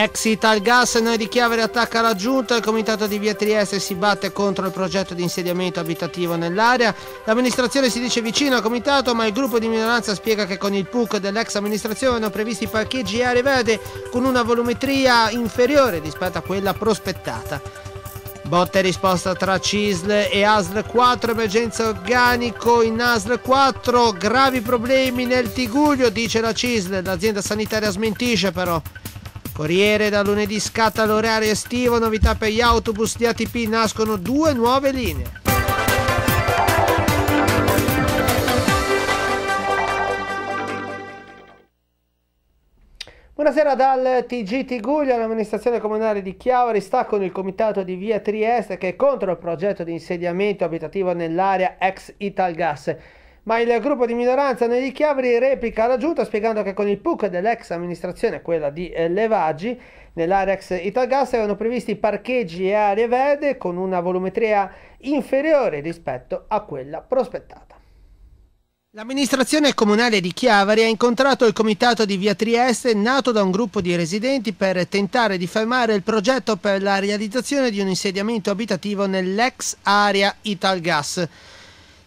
Exit al gas, noi di richiavere attacca la giunta, il comitato di via Trieste si batte contro il progetto di insediamento abitativo nell'area, l'amministrazione si dice vicino al comitato ma il gruppo di minoranza spiega che con il PUC dell'ex amministrazione hanno previsti i parcheggi aree verde con una volumetria inferiore rispetto a quella prospettata. Botte e risposta tra CISL e ASL 4, emergenza organico in ASL 4, gravi problemi nel Tiguglio, dice la CISL, l'azienda sanitaria smentisce però. Corriere da lunedì scatta l'orario estivo, novità per gli autobus di ATP, nascono due nuove linee. Buonasera dal TG Tiguglio, l'amministrazione comunale di Chiavari sta con il comitato di Via Trieste che è contro il progetto di insediamento abitativo nell'area ex Italgas ma il gruppo di minoranza negli Chiavri replica la giunta spiegando che con il PUC dell'ex amministrazione, quella di eh, Levaggi, nell'area ex Italgas erano previsti parcheggi e aree verde con una volumetria inferiore rispetto a quella prospettata. L'amministrazione comunale di Chiavari ha incontrato il comitato di Via Trieste nato da un gruppo di residenti per tentare di fermare il progetto per la realizzazione di un insediamento abitativo nell'ex area Italgas.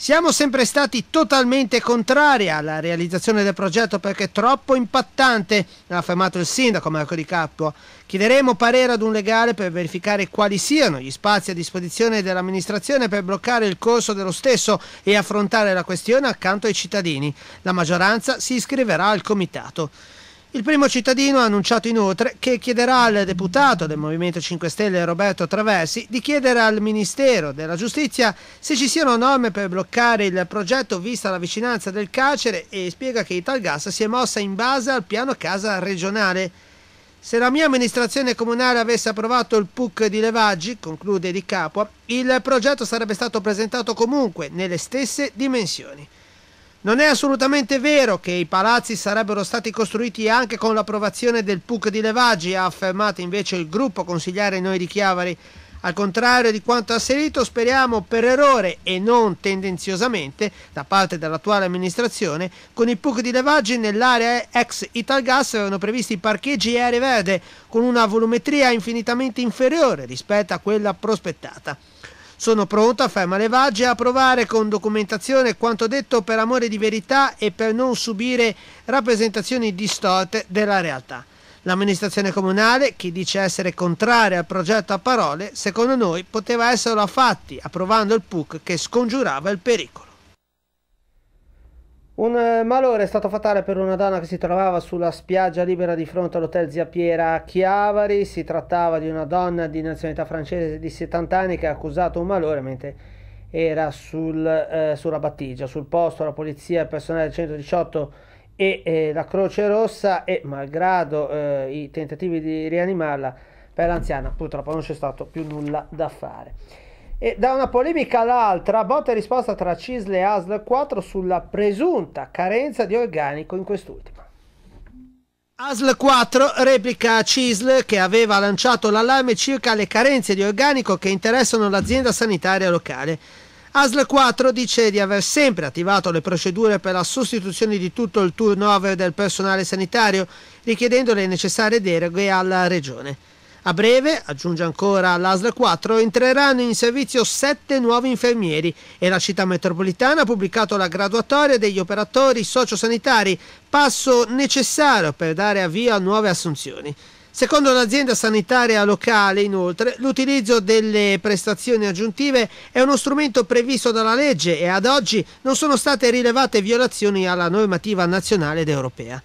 Siamo sempre stati totalmente contrari alla realizzazione del progetto perché è troppo impattante, ha affermato il sindaco Marco Di Capua. Chiederemo parere ad un legale per verificare quali siano gli spazi a disposizione dell'amministrazione per bloccare il corso dello stesso e affrontare la questione accanto ai cittadini. La maggioranza si iscriverà al comitato. Il primo cittadino ha annunciato inoltre che chiederà al deputato del Movimento 5 Stelle Roberto Traversi di chiedere al Ministero della Giustizia se ci siano norme per bloccare il progetto vista la vicinanza del carcere e spiega che Italgas si è mossa in base al piano casa regionale. Se la mia amministrazione comunale avesse approvato il PUC di Levaggi, conclude Di Capua, il progetto sarebbe stato presentato comunque nelle stesse dimensioni. Non è assolutamente vero che i palazzi sarebbero stati costruiti anche con l'approvazione del PUC di Levaggi, ha affermato invece il gruppo consigliare Noi di Chiavari. Al contrario di quanto asserito, speriamo per errore e non tendenziosamente da parte dell'attuale amministrazione, con il PUC di Levaggi nell'area ex Italgas erano previsti parcheggi aerei verde con una volumetria infinitamente inferiore rispetto a quella prospettata. Sono pronto a fare malevagie e a provare con documentazione quanto detto per amore di verità e per non subire rappresentazioni distorte della realtà. L'amministrazione comunale, chi dice essere contraria al progetto a parole, secondo noi poteva esserlo a fatti, approvando il PUC che scongiurava il pericolo. Un eh, malore è stato fatale per una donna che si trovava sulla spiaggia libera di fronte all'hotel Zia Piera a Chiavari. Si trattava di una donna di nazionalità francese di 70 anni che ha accusato un malore mentre era sul, eh, sulla battigia. Sul posto la polizia, il personale del 118 e eh, la Croce Rossa e malgrado eh, i tentativi di rianimarla per l'anziana purtroppo non c'è stato più nulla da fare. E da una polemica all'altra, botta e risposta tra Cisle e ASL 4 sulla presunta carenza di organico in quest'ultima. ASL 4 replica CISL che aveva lanciato l'allarme circa le carenze di organico che interessano l'azienda sanitaria locale. ASL 4 dice di aver sempre attivato le procedure per la sostituzione di tutto il turnover del personale sanitario, richiedendo le necessarie deroghe alla Regione. A breve, aggiunge ancora l'ASL 4, entreranno in servizio sette nuovi infermieri e la città metropolitana ha pubblicato la graduatoria degli operatori sociosanitari, passo necessario per dare avvio a nuove assunzioni. Secondo l'azienda sanitaria locale, inoltre, l'utilizzo delle prestazioni aggiuntive è uno strumento previsto dalla legge e ad oggi non sono state rilevate violazioni alla normativa nazionale ed europea.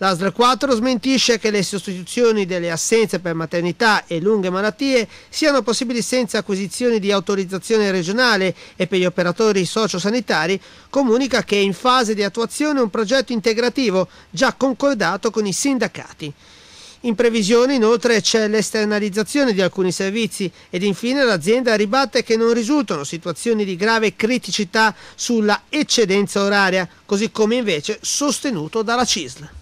L'ASL 4 smentisce che le sostituzioni delle assenze per maternità e lunghe malattie siano possibili senza acquisizione di autorizzazione regionale e per gli operatori sociosanitari comunica che è in fase di attuazione un progetto integrativo già concordato con i sindacati. In previsione inoltre c'è l'esternalizzazione di alcuni servizi ed infine l'azienda ribatte che non risultano situazioni di grave criticità sulla eccedenza oraria, così come invece sostenuto dalla CISL.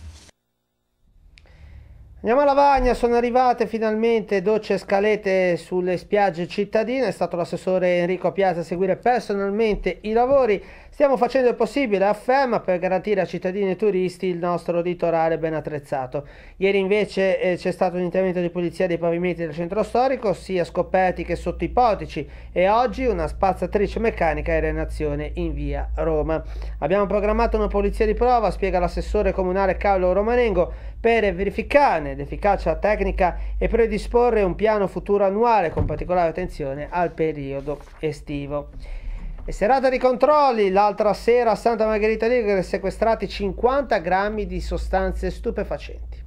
Andiamo alla Vagna, sono arrivate finalmente docce e scalette sulle spiagge cittadine, è stato l'assessore Enrico Piazza a seguire personalmente i lavori, stiamo facendo il possibile a FEMA per garantire a cittadini e turisti il nostro litorale ben attrezzato. Ieri invece eh, c'è stato un intervento di pulizia dei pavimenti del centro storico, sia scoperti che sotto i portici e oggi una spazzatrice meccanica in azione in via Roma. Abbiamo programmato una polizia di prova, spiega l'assessore comunale Carlo Romanengo, per verificarne efficacia tecnica e predisporre un piano futuro annuale con particolare attenzione al periodo estivo. E serata di controlli, l'altra sera a Santa Margherita Ligure sequestrati 50 grammi di sostanze stupefacenti.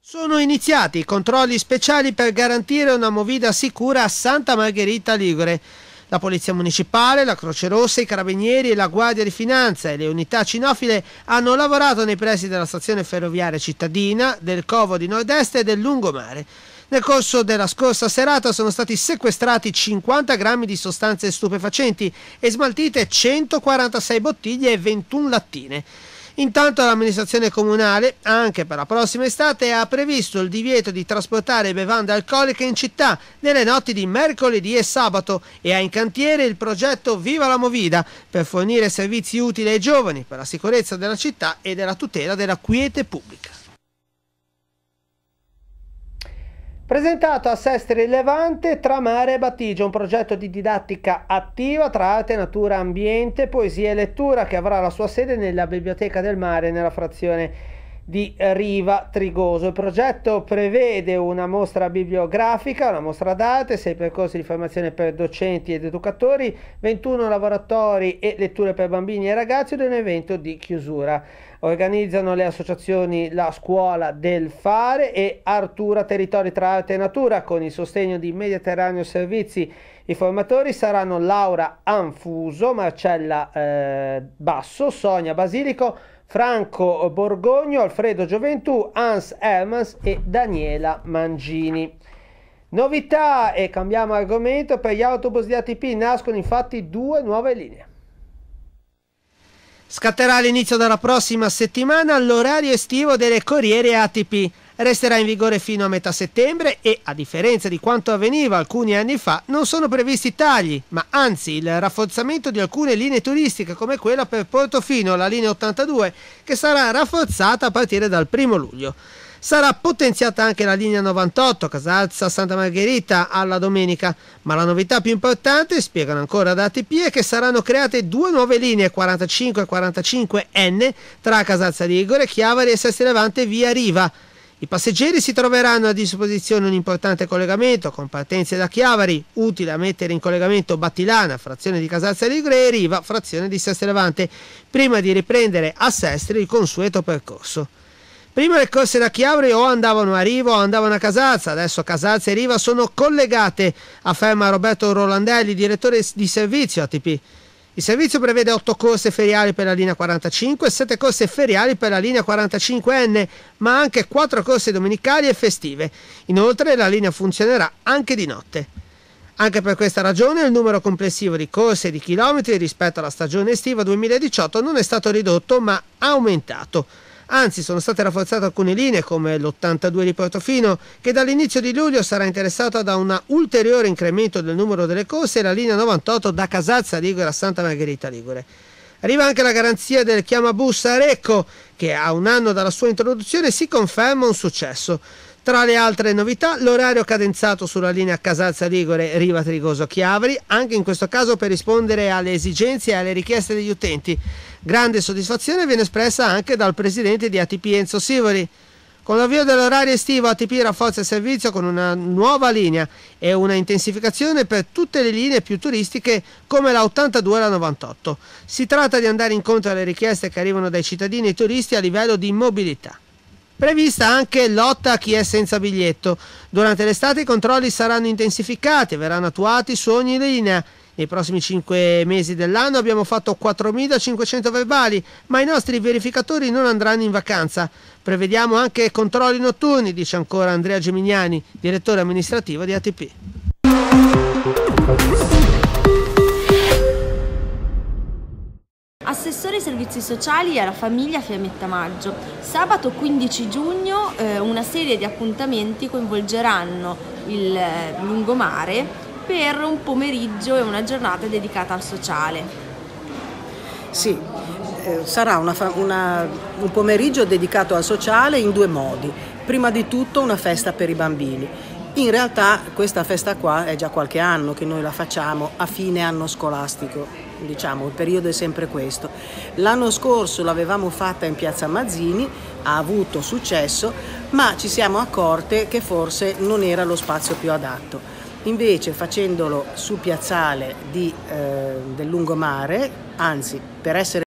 Sono iniziati i controlli speciali per garantire una movida sicura a Santa Margherita Ligure. La Polizia Municipale, la Croce Rossa, i Carabinieri e la Guardia di Finanza e le unità cinofile hanno lavorato nei pressi della stazione ferroviaria cittadina, del Covo di Nord-Est e del Lungomare. Nel corso della scorsa serata sono stati sequestrati 50 grammi di sostanze stupefacenti e smaltite 146 bottiglie e 21 lattine. Intanto l'amministrazione comunale, anche per la prossima estate, ha previsto il divieto di trasportare bevande alcoliche in città nelle notti di mercoledì e sabato e ha in cantiere il progetto Viva la Movida per fornire servizi utili ai giovani per la sicurezza della città e della tutela della quiete pubblica. Presentato a Sestri Levante tra mare e battigia, un progetto di didattica attiva tra arte, natura, ambiente, poesia e lettura che avrà la sua sede nella Biblioteca del Mare nella frazione di Riva Trigoso. Il progetto prevede una mostra bibliografica, una mostra d'arte, sei percorsi di formazione per docenti ed educatori, 21 laboratori e letture per bambini e ragazzi ed un evento di chiusura. Organizzano le associazioni La Scuola del Fare e Artura Territori tra Arte e Natura con il sostegno di Mediterraneo Servizi. I formatori saranno Laura Anfuso, Marcella eh, Basso, Sonia Basilico, Franco Borgogno, Alfredo Gioventù, Hans Hermans e Daniela Mangini. Novità e cambiamo argomento, per gli autobus di ATP nascono infatti due nuove linee. Scatterà all'inizio della prossima settimana l'orario estivo delle Corriere ATP resterà in vigore fino a metà settembre e, a differenza di quanto avveniva alcuni anni fa, non sono previsti tagli, ma anzi il rafforzamento di alcune linee turistiche come quella per Portofino, la linea 82, che sarà rafforzata a partire dal 1 luglio. Sarà potenziata anche la linea 98 Casalza Santa Margherita alla domenica, ma la novità più importante, spiegano ancora da ATP, è che saranno create due nuove linee 45 e 45N tra Casalza Ligure, Chiavari e Sesti Levante via Riva i passeggeri si troveranno a disposizione un importante collegamento con partenze da Chiavari, utile a mettere in collegamento Battilana, frazione di Casalza Ligre e Riva, frazione di Sestre Levante, prima di riprendere a Sestri il consueto percorso. Prima le corse da Chiavari o andavano a Riva o andavano a Casalza, adesso Casalza e Riva sono collegate, afferma Roberto Rolandelli, direttore di servizio ATP. Il servizio prevede 8 corse feriali per la linea 45 e 7 corse feriali per la linea 45N, ma anche 4 corse domenicali e festive. Inoltre la linea funzionerà anche di notte. Anche per questa ragione il numero complessivo di corse e di chilometri rispetto alla stagione estiva 2018 non è stato ridotto ma aumentato. Anzi, sono state rafforzate alcune linee come l'82 di Portofino, che dall'inizio di luglio sarà interessata da un ulteriore incremento del numero delle corse, e la linea 98 da Casazza Ligure a Santa Margherita Ligure. Arriva anche la garanzia del chiamabus Arecco, che a un anno dalla sua introduzione si conferma un successo. Tra le altre novità, l'orario cadenzato sulla linea Casalza Ligure Riva Trigoso Chiavri, anche in questo caso per rispondere alle esigenze e alle richieste degli utenti. Grande soddisfazione viene espressa anche dal presidente di ATP Enzo Sivori. Con l'avvio dell'orario estivo ATP rafforza il servizio con una nuova linea e una intensificazione per tutte le linee più turistiche come la 82 e la 98. Si tratta di andare incontro alle richieste che arrivano dai cittadini e turisti a livello di mobilità. Prevista anche lotta a chi è senza biglietto. Durante l'estate i controlli saranno intensificati e verranno attuati su ogni linea nei prossimi 5 mesi dell'anno abbiamo fatto 4.500 verbali, ma i nostri verificatori non andranno in vacanza. Prevediamo anche controlli notturni, dice ancora Andrea Gemignani, direttore amministrativo di ATP. Assessore ai servizi sociali e alla famiglia Fiammetta Maggio. Sabato 15 giugno eh, una serie di appuntamenti coinvolgeranno il eh, lungomare per un pomeriggio e una giornata dedicata al sociale. Sì, eh, sarà una, una, un pomeriggio dedicato al sociale in due modi. Prima di tutto una festa per i bambini. In realtà questa festa qua è già qualche anno che noi la facciamo a fine anno scolastico, diciamo, il periodo è sempre questo. L'anno scorso l'avevamo fatta in Piazza Mazzini, ha avuto successo, ma ci siamo accorte che forse non era lo spazio più adatto. Invece facendolo su piazzale di, eh, del lungomare, anzi per essere